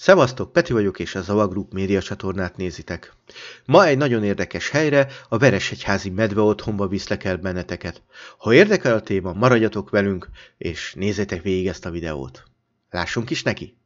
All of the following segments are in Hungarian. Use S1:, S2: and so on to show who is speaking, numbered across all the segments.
S1: Szevasztok, Peti vagyok és a Zava Group média csatornát nézitek. Ma egy nagyon érdekes helyre, a Veresegyházi Medve otthonba viszlek el benneteket. Ha érdekel a téma, maradjatok velünk, és nézzétek végig ezt a videót. Lássunk is neki!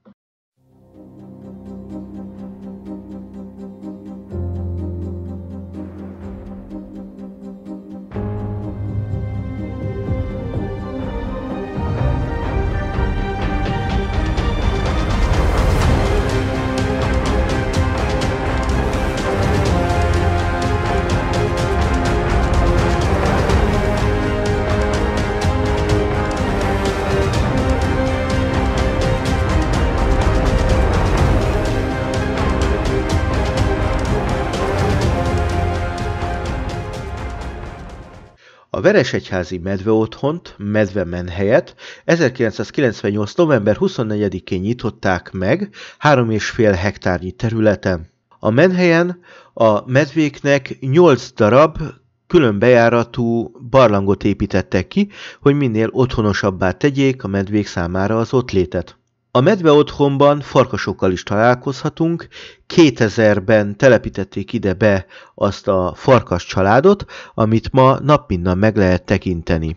S1: A Veresegyházi Medveotthont, Medve menhelyet 1998. november 24-én nyitották meg 3,5 hektárnyi területen. A menhelyen a medvéknek 8 darab külön bejáratú barlangot építettek ki, hogy minél otthonosabbá tegyék a medvék számára az ott létet. A medve otthonban farkasokkal is találkozhatunk. 2000-ben telepítették ide be azt a farkas családot, amit ma nap meg lehet tekinteni.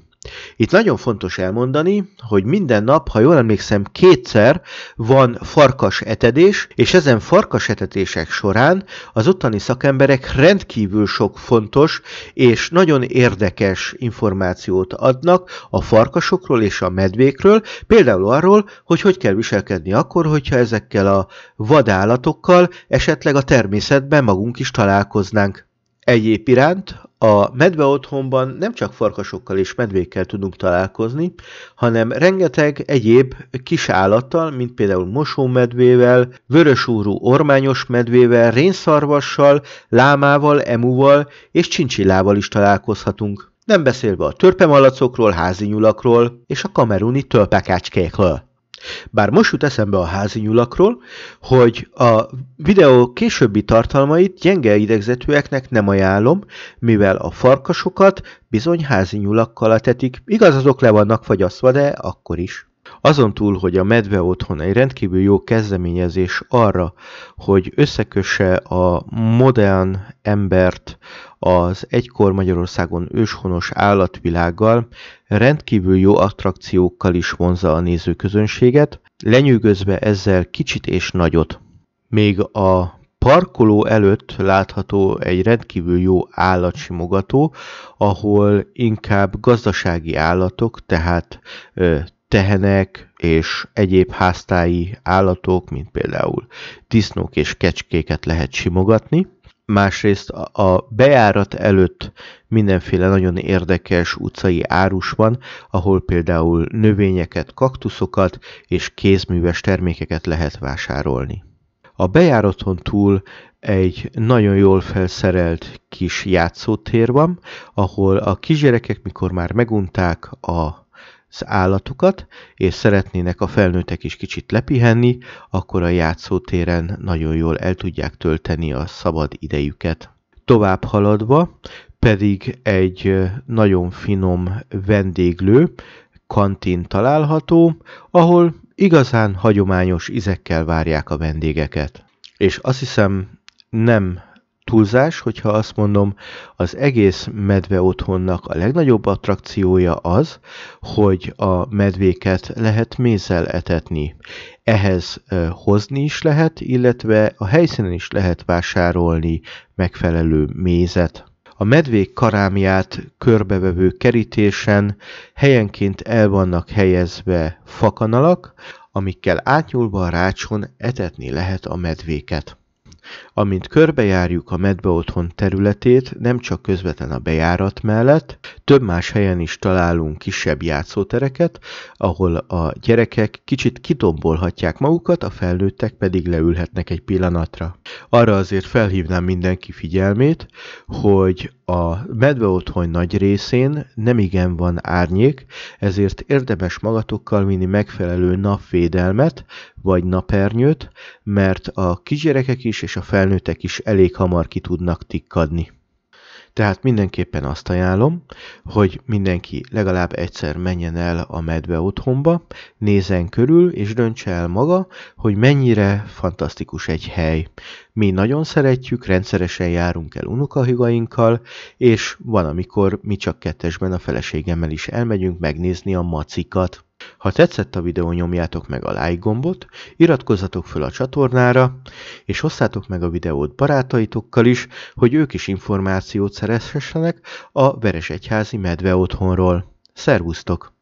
S1: Itt nagyon fontos elmondani, hogy minden nap, ha jól emlékszem, kétszer van farkas etedés, és ezen farkas etetések során az ottani szakemberek rendkívül sok fontos és nagyon érdekes információt adnak a farkasokról és a medvékről, például arról, hogy hogy kell viselkedni akkor, hogyha ezekkel a vadállatokkal esetleg a természetben magunk is találkoznánk. Egyéb iránt a medve otthonban nem csak farkasokkal és medvékkel tudunk találkozni, hanem rengeteg egyéb kis állattal, mint például mosómedvével, vörösúrú ormányos medvével, rénszarvassal, lámával, emúval és csincsillával is találkozhatunk. Nem beszélve a törpemalacokról, házi nyulakról és a kameruni tölpekácskékről. Bár most jut eszembe a házi nyulakról, hogy a videó későbbi tartalmait gyenge idegzetőeknek nem ajánlom, mivel a farkasokat bizony házi nyulakkal atetik, igaz azok le vannak fagyasztva, de akkor is. Azon túl, hogy a Medve Otthon egy rendkívül jó kezdeményezés arra, hogy összekösse a modern embert az egykor Magyarországon őshonos állatvilággal rendkívül jó attrakciókkal is vonza a nézőközönséget, lenyűgözve ezzel kicsit és nagyot. Még a parkoló előtt látható egy rendkívül jó állatsimogató, ahol inkább gazdasági állatok, tehát tehenek és egyéb háztáji állatok, mint például disznók és kecskéket lehet simogatni másrészt a bejárat előtt mindenféle nagyon érdekes utcai árus van, ahol például növényeket, kaktuszokat és kézműves termékeket lehet vásárolni. A bejáraton túl egy nagyon jól felszerelt kis játszótér van, ahol a kisgyerekek, mikor már megunták a állatukat, és szeretnének a felnőttek is kicsit lepihenni, akkor a játszótéren nagyon jól el tudják tölteni a szabad idejüket. Tovább haladva pedig egy nagyon finom vendéglő, kantin található, ahol igazán hagyományos izekkel várják a vendégeket. És azt hiszem nem túlzás, hogyha azt mondom, az egész medve otthonnak a legnagyobb attrakciója az, hogy a medvéket lehet mézzel etetni. Ehhez hozni is lehet, illetve a helyszínen is lehet vásárolni megfelelő mézet. A medvék karámját körbevevő kerítésen helyenként el vannak helyezve fakanalak, amikkel átnyúlva a rácson etetni lehet a medvéket. Amint körbejárjuk a medbe otthon területét, nem csak közvetlen a bejárat mellett, több más helyen is találunk kisebb játszótereket, ahol a gyerekek kicsit kitombolhatják magukat, a felnőttek pedig leülhetnek egy pillanatra. Arra azért felhívnám mindenki figyelmét, hogy a medve nagy részén nem igen van árnyék, ezért érdemes magatokkal vinni megfelelő napvédelmet vagy napernyőt, mert a kisgyerekek is és a felnőttek is elég hamar ki tudnak tikkadni. Tehát mindenképpen azt ajánlom, hogy mindenki legalább egyszer menjen el a medve otthonba, nézen körül, és döntse el maga, hogy mennyire fantasztikus egy hely. Mi nagyon szeretjük, rendszeresen járunk el unokahigainkkal, és van, amikor mi csak kettesben a feleségemmel is elmegyünk megnézni a macikat. Ha tetszett a videó, nyomjátok meg a like gombot, iratkozzatok fel a csatornára, és osszátok meg a videót barátaitokkal is, hogy ők is információt szerezhessenek a Veres Egyházi Medve Otthonról. Szervusztok!